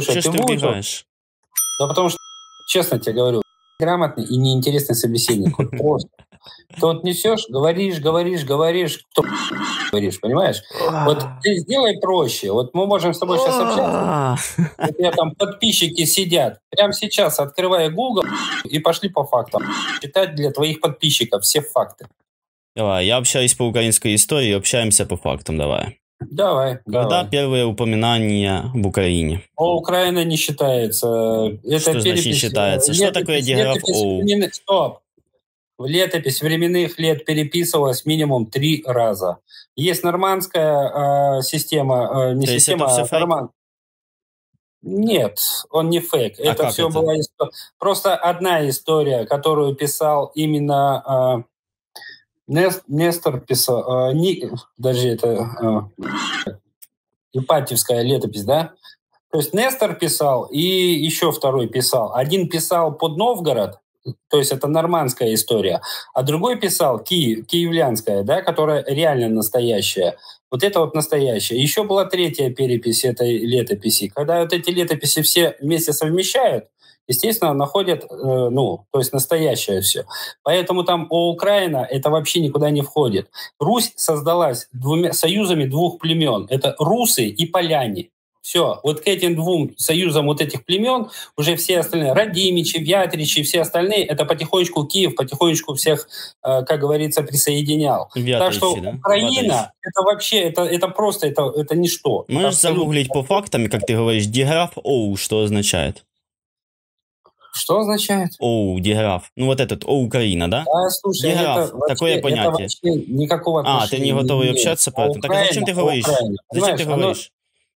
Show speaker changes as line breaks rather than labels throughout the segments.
Слушай, Чего ты, ты убегаешь? Да потому что, честно тебе говорю, грамотный и неинтересный собеседник. Вот просто. Ты вот несешь, говоришь, говоришь, говоришь, кто говоришь, понимаешь? Вот ты сделай проще. Вот мы можем с тобой сейчас общаться. У тебя там подписчики сидят. Прямо сейчас открывай Google и пошли по фактам. Читать для твоих подписчиков все факты.
Давай, я общаюсь по украинской истории, общаемся по фактам, давай. Давай. Когда давай. первые упоминания в Украине?
О, Украина не считается. Это что перепись, значит э, считается? Летопись, что такое диграф О? Временных, стоп. Летопись временных лет переписывалась минимум три раза. Есть нормандская э, система, э, не То система, а норманд... Нет, он не фейк. А это все это? была история. Просто одна история, которую писал именно э, Нестор писал, э, не, даже это э, Ипатьевская летопись, да? То есть Нестор писал и еще второй писал. Один писал под Новгород, то есть это нормандская история, а другой писал ки киевлянская, да, которая реально настоящая. Вот это вот настоящая. Еще была третья перепись этой летописи. Когда вот эти летописи все вместе совмещают, естественно, находят, э, ну, то есть настоящее все. Поэтому там о Украина это вообще никуда не входит. Русь создалась двумя союзами двух племен. Это русы и поляне. Все, вот к этим двум союзам вот этих племен уже все остальные, Радимичи, Вятричи, все остальные, это потихонечку Киев, потихонечку всех, э, как говорится, присоединял. Вятричи, так что да? Украина, Вятричи. это вообще, это, это просто, это, это ничто. Можешь это
загуглить по фактам, как ты говоришь, диграф оу, что означает? Что означает? Оу, деграф. Ну, вот этот, о, Украина, да? Да, слушай, деграф, это вообще, такое понятие. Это
вообще никакого А, ты не готовый нет. общаться по этому? Так а зачем ты говоришь? Украина. Зачем ты говоришь? Оно...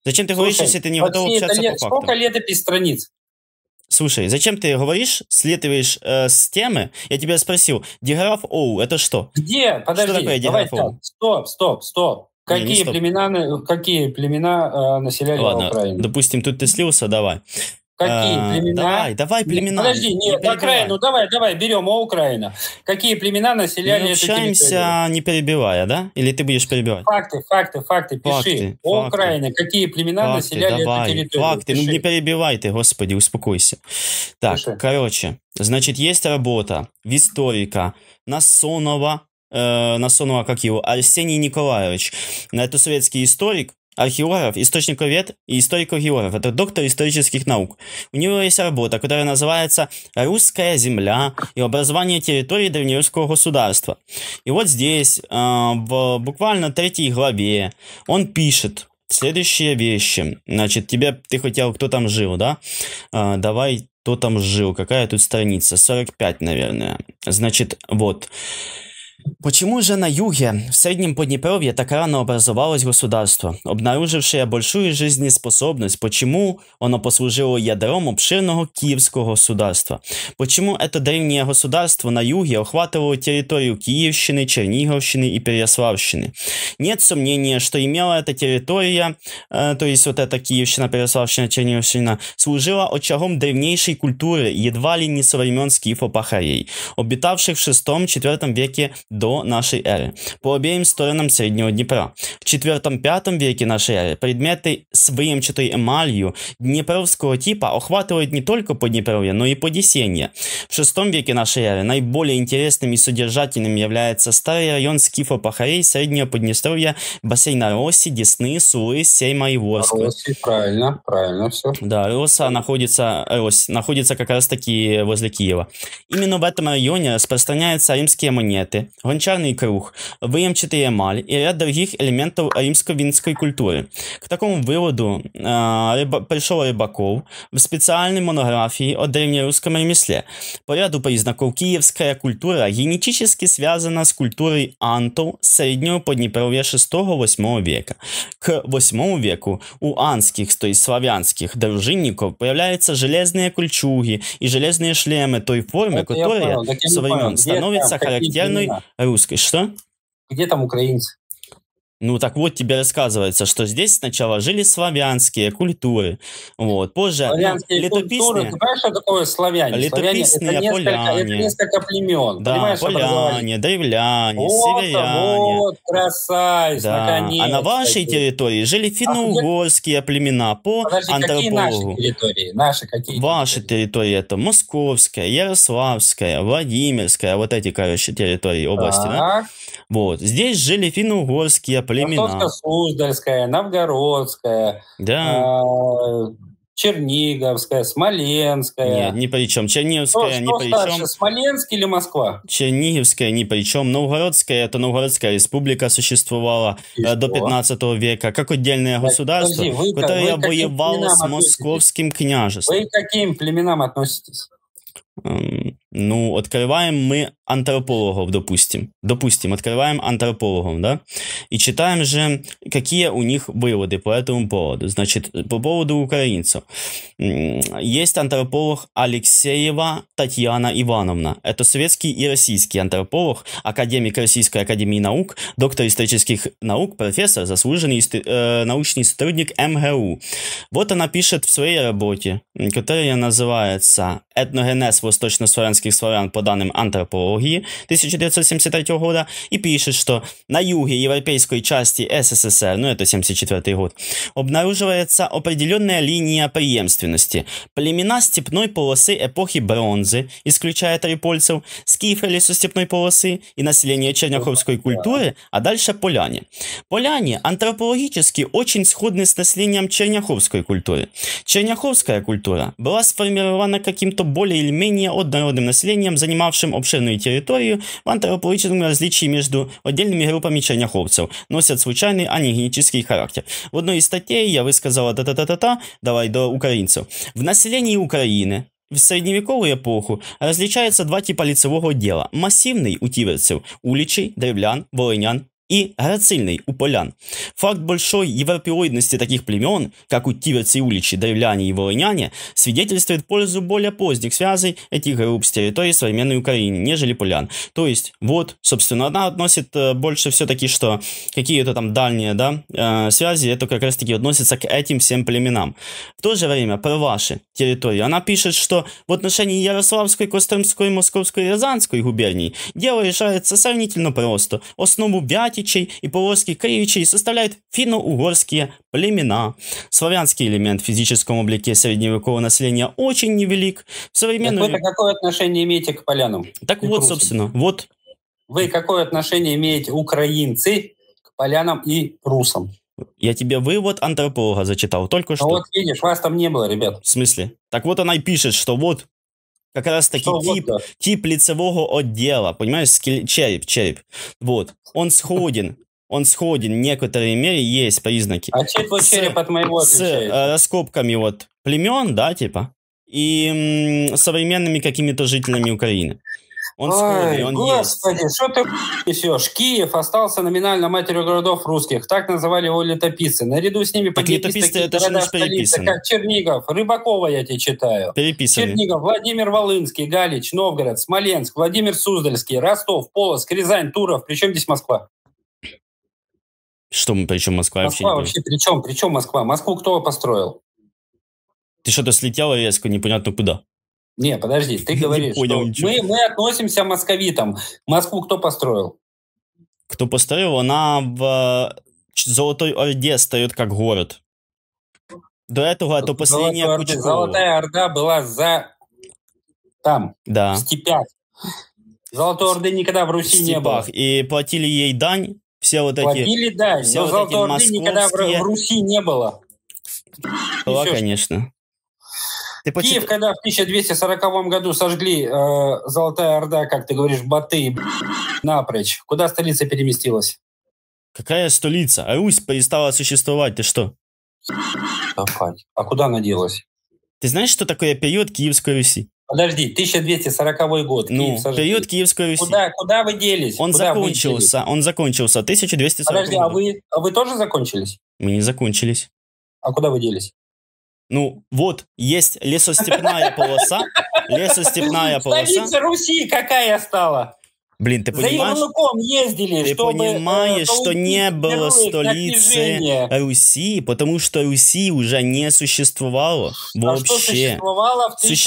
Зачем ты говоришь, если ты не готов общаться лет... по факту? Сколько
летопись страниц?
Слушай, зачем ты говоришь, следуешь э, с темы? Я тебя спросил, деграф оу, это что? Где? Подожди, что такое давай, так,
стоп, стоп, стоп. Какие не, не стоп. племена, какие племена э, населяли Ладно, Украину?
допустим, тут ты слился, давай. Какие а, племена? Давай, давай племена. Подожди, нет, не ну
давай, давай, берем, о а, Украина. Какие племена населяли Мы эту территорию?
не перебивая, да? Или ты будешь перебивать?
Факты, факты, факты, пиши. Факты, о, Украина, какие племена факты, населяли давай, эту территорию? Факты, ну, пиши. ну
не перебивай ты, господи, успокойся. Так, пиши. короче, значит, есть работа в историка Насонова, э, Насонова, как его, Арсений Николаевич. Это советский историк, археограф, источниковед и историко-географ. Это доктор исторических наук. У него есть работа, которая называется «Русская земля и образование территории древнерусского государства». И вот здесь, э, в буквально третьей главе, он пишет следующие вещи. Значит, тебе, ты хотел, кто там жил, да? Э, Давай, кто там жил, какая тут страница? 45, наверное. Значит, Вот. Почему же на юге, в среднем Поднепровье, так рано образовалось государство, обнаружившее большую жизнеспособность? Почему оно послужило ядром обширного киевского государства? Почему это древнее государство на юге охватывало территорию Киевщины, Черниговщины и Переяславщины? Нет сомнения, что имела эта территория, э, то есть вот эта Киевщина, Переяславщина, Черниговщина, служила очагом древнейшей культуры, едва ли не со времен скифопахарей, обитавших в 6-4 веке до нашей эры по обеим сторонам Среднего Днепра. В IV-V веке нашей эры предметы с выемчатой эмалью днепровского типа охватывают не только Поднепровье, но и Подесенье. В VI веке нашей эры наиболее интересным и содержательным является старый район скифо-пахарей Среднего Поднестровья, бассейна Росси, Десны, Сулы, Сейма и Ворскла. Росси, правильно, правильно все. Да, Роса находится, Рось, находится как раз таки возле Киева. Именно в этом районе распространяются римские монеты, Гончарний круг, виямчатий емаль і ряд дорогих елементів римсько-вінської культури. К такому виводу а, риба, прийшов Рибаков в спеціальній монографії о древньорусском ремесле. По ряду признаков київська культура генетически зв'язана з культурою антов з середнього Подніпров'я 6-8 века. К 8 веку у анских, то есть славянских, дружинников появляются железные кольчуги и железные шлемы той формы, которая со времен становится характерной русской. Что?
Где там украинцы?
Ну так вот тебе рассказывается, что здесь сначала жили славянские культуры, вот, позже славянские летописные... Культуры, ты
понимаешь, что такое славяне? Летописные славяне, это несколько, Это несколько племен. Да, понимаешь, поляне,
древляне, вот, северяне.
Вот, красавец, да. наконец. А на вашей территории
жили а финно-угорские а, племена по подожди, антропологу. Какие наши территории? Наши какие? Ваши территории это Московская, Ярославская, Владимирская, вот эти, короче, территории области, да? Вот. Здесь жили финно-угорские племена.
Ростовско-Суздальская, Новгородская, да. А, Черниговская, Смоленская. Нет,
ни при чем. Черниговская что, ни что при старше, чем.
Смоленск или Москва?
Черниговская ни при чем. Новгородская, это Новгородская республика существовала И э, до 15 века, как отдельное так, государство, подожди, вы, которое вы воевало с московским княжеством. Вы к
каким племенам относитесь?
Эм, ну, открываем мы антропологов, допустим. Допустим, открываем антропологов, да, и читаем же, какие у них выводы по этому поводу. Значит, по поводу украинцев. Есть антрополог Алексеева Татьяна Ивановна. Это советский и российский антрополог, академик Российской Академии Наук, доктор исторических наук, профессор, заслуженный э, научный сотрудник МГУ. Вот она пишет в своей работе, которая называется «Этногенез восточнославянских славян по данным антропологов идеологии 1973 года и пишет, что на юге европейской части СССР, ну это 74 год, обнаруживается определенная линия преемственности. Племена степной полосы эпохи бронзы, исключая трипольцев, скифели со степной полосы и население черняховской культуры, а дальше поляне. Поляне антропологически очень сходны с населением черняховской культуры. Черняховская культура была сформирована каким-то более или менее однородным населением, занимавшим обширную территорию территорию в антропологическом различии между отдельными группами черняховцев носят случайный, а не генетический характер. В одной из статей я высказала та-та-та-та-та, давай до украинцев. В населении Украины в середньовікову епоху розлічається два типа ліцевого діла: масивний у тіверців, улічий, древлян, волинян и рацильной у полян. Факт большой европеоидности таких племен, как у тиверцы и уличи, древляне и волыняне, свидетельствует пользу более поздних связей этих групп с территории современной Украины, нежели полян. То есть, вот, собственно, она относит э, больше все-таки, что какие-то там дальние да, э, связи, это как раз-таки относится к этим всем племенам. В то же время про ваши территории она пишет, что в отношении Ярославской, Костромской, Московской и Рязанской губерний дело решается сравнительно просто. Основу 5 Латичей и поволжских Кривичей составляют финно-угорские племена. Славянский элемент в физическом облике средневекового населения очень невелик.
современный Так вы какое отношение имеете к полянам? Так и вот, прусам? собственно, вот. Вы какое отношение имеете, украинцы, к полянам и русам?
Я тебе вывод антрополога зачитал только а что. вот видишь, вас там не было, ребят. В смысле? Так вот она и пишет, что вот как раз таки Что, тип, вот, тип лицевого отдела, понимаешь, скель... череп, череп. Вот, он сходен, он сходен, в некоторой мере есть признаки. А
чем твой череп от моего С э,
раскопками вот племен, да, типа, и м, современными какими-то жителями Украины.
Он Ой, он господи, есть. что ты несешь? Киев остался номинально матерью городов русских. Так называли его летописцы. Наряду с ними так летописцы это же наш Как Чернигов, Рыбакова я тебе читаю. Переписаны. Чернигов, Владимир Волынский, Галич, Новгород, Смоленск, Владимир Суздальский, Ростов, Полоск, Рязань, Туров. Причем здесь Москва?
Что мы, причем Москва, Москва вообще?
вообще причем чем? Москва? Москву кто построил?
Ты что-то слетела резко, непонятно куда.
Не, подожди, ты говоришь, понял ничего. мы, мы относимся московитам. Москву кто построил?
Кто построил? Она в Золотой Орде стоит как город. До этого это последняя куча Орды. Золотая
Орда была за
там, да. в
степях. Золотой Орды никогда в Руси в не было.
И платили ей дань. Все вот платили эти... Платили дань, все но вот Золотой Орды московские... никогда в, в
Руси не было. Была,
конечно.
Ты почит... Киев, когда в 1240 году сожгли э, Золотая Орда, как ты говоришь, Баты, напрочь, куда столица переместилась?
Какая столица? А Русь перестала существовать, ты что? А куда она делась? Ты знаешь, что такое период Киевской Руси?
Подожди, 1240 год.
Ну, Киев период
Киевской Руси. Куда, куда вы делись? Он куда закончился, он закончился, 1240 Подожди, год. а вы, а вы тоже закончились?
Мы не закончились. А куда вы делись? Ну, вот, есть лесостепная полоса, лесостепная полоса. Столица Руси
какая стала? Блин, ты понимаешь? За Ярлыком ездили, ты чтобы, э, понимаешь, что не было столицы
Руси, потому что Руси уже не существовало а вообще. что существовало в 13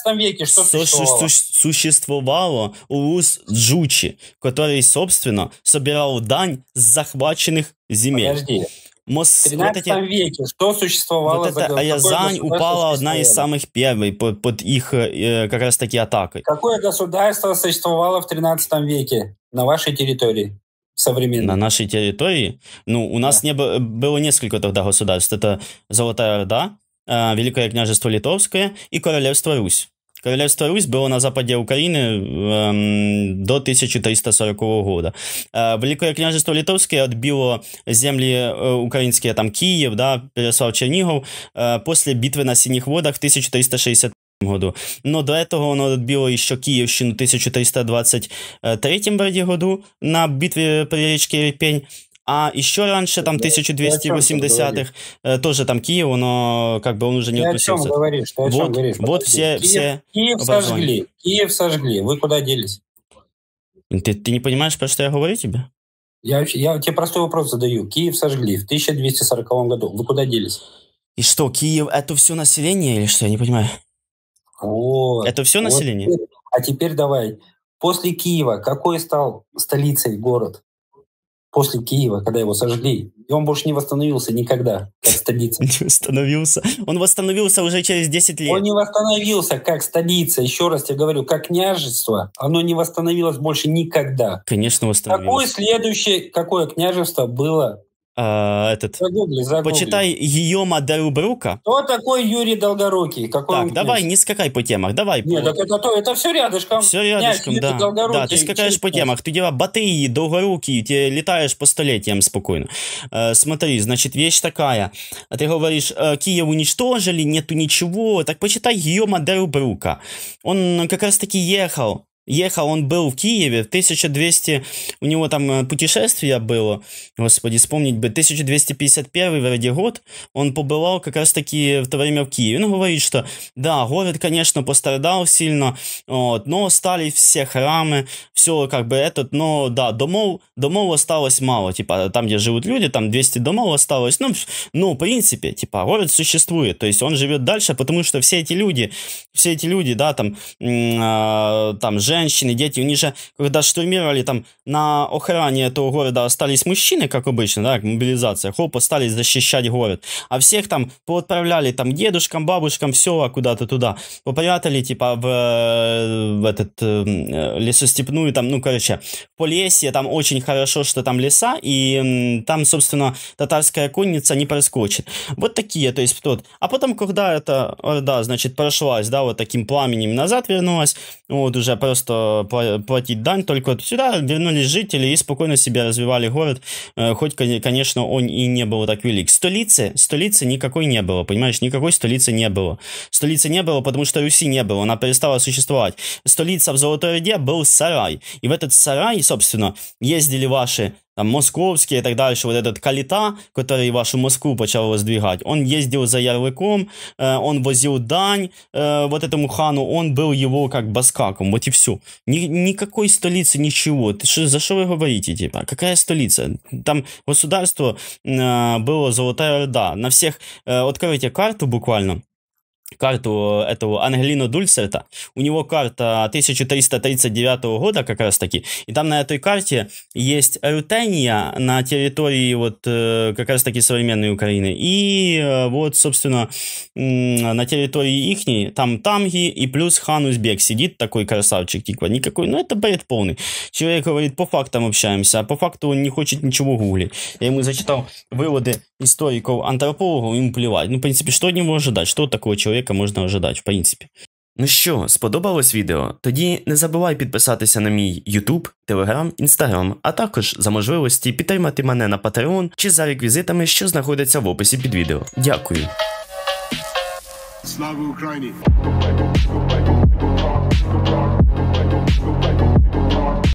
Суще... веке? Что существовало?
существовало Урус Джучи, который, собственно, собирал дань с захваченных земель. Подожди.
Мос... 13 вот эти... веке что существовало? Вот это Аязань упала одна из самых
первых под, под их э, как раз таки атакой.
Какое государство существовало в 13 веке на вашей территории? современной.
На нашей территории? Ну, у нас да. не было, было несколько тогда государств. Это Золотая Орда, э, Великое княжество Литовское и Королевство Русь. Королевство Русь було на западі України эм, ем, до 1340 года. Э, Великое княжество Литовське відбило землі э, е, украинские, там Киев, да, Переслав Чернигов, э, после битвы на Сініх водах в 1360 году. Но до этого воно відбило іще Київщину в 1323 году на битві при річці Репень. А еще раньше, там, 1280-х, э, тоже там Киев, но как бы он уже не ты относился. О чем говоришь? Ты о чем вот, говоришь? Вот все, Киев, все Киев сожгли.
Киев сожгли. Вы куда делись? Ты, ты не понимаешь, про что я говорю тебе? Я, я тебе простой вопрос задаю. Киев сожгли в 1240 году. Вы куда делись? И что,
Киев это все население или что? Я не понимаю. Вот. Это все население? Теперь,
а теперь давай. После Киева какой стал столицей город? после Киева, когда его сожгли. И он больше не восстановился никогда, как столица. Не восстановился. Он восстановился уже через 10 лет. Он не восстановился, как столица. Еще раз я говорю, как княжество, оно не восстановилось больше никогда. Конечно, восстановилось. Какое следующее, какое княжество было э, этот... Загугли, загугли. Почитай Гийома Дарубрука. Кто такой Юрий Долгорукий? Какой так, давай, есть?
не скакай по темах, давай. Нет, по... так
это, то, это все рядышком. Все рядышком, Нет, да. Долгорукий, да, ты скакаешь по темах,
ты дела Батыи, Долгорукий, ты летаешь по столетиям спокойно. Э, смотри, значит, вещь такая. А ты говоришь, э, Киев уничтожили, нету ничего. Так почитай Гийома Дарубрука. Он как раз таки ехал ехал, он был в Киеве, в 1200, у него там э, путешествие было, господи, вспомнить бы, 1251 вроде год, он побывал как раз таки в то время в Киеве. Он ну, говорит, что да, город, конечно, пострадал сильно, вот, но стали все храмы, все как бы этот, но да, домов, домов осталось мало, типа там, где живут люди, там 200 домов осталось, ну, ну, в принципе, типа город существует, то есть он живет дальше, потому что все эти люди, все эти люди, да, там, э, там, женщины, дети. У них же, когда штурмировали там на охране этого города остались мужчины, как обычно, да, мобилизация. Хоп, остались защищать город. А всех там поотправляли там дедушкам, бабушкам, все куда-то туда. Попрятали типа в, э, в этот э, лесостепную там, ну, короче, в Полесье там очень хорошо, что там леса, и там, собственно, татарская конница не проскочит. Вот такие, то есть тот. А потом, когда эта орда, значит, прошлась, да, вот таким пламенем назад вернулась, вот уже просто просто платить дань, только вот сюда вернулись жители и спокойно себя развивали город, э, хоть, конечно, он и не был так велик. Столицы, столицы никакой не было, понимаешь, никакой столицы не было. Столицы не было, потому что Руси не было, она перестала существовать. Столица в Золотой Орде был сарай, и в этот сарай, собственно, ездили ваши там, московские и так дальше, вот этот Калита, который вашу Москву начал воздвигать, он ездил за ярлыком, э, он возил дань э, вот этому хану, он был его как баскаком, вот и все. Ни, никакой столицы, ничего. Ты шо, за что вы говорите, типа? Какая столица? Там государство э, было золотая орда. На всех, э, откройте карту буквально, карту э, этого Ангелина Дульсета. У него карта 1339 года как раз таки. И там на этой карте есть Рутения на территории вот э, как раз таки современной Украины. И э, вот, собственно, на территории ихней там Тамги и плюс Хан Узбек сидит такой красавчик. Типа, никакой, ну это бред полный. Человек говорит, по фактам общаемся, а по факту он не хочет ничего гуглить. Я ему зачитал выводы историков, антропологов, им плевать. Ну, в принципе, что от него ожидать? Что такого человека человека можна ожидать, в принципі. Ну що, сподобалось відео? Тоді не забувай підписатися на мій YouTube, Telegram, Instagram, а також за можливості підтримати мене на Patreon чи за реквізитами, що знаходяться в описі під відео. Дякую. Слава Україні!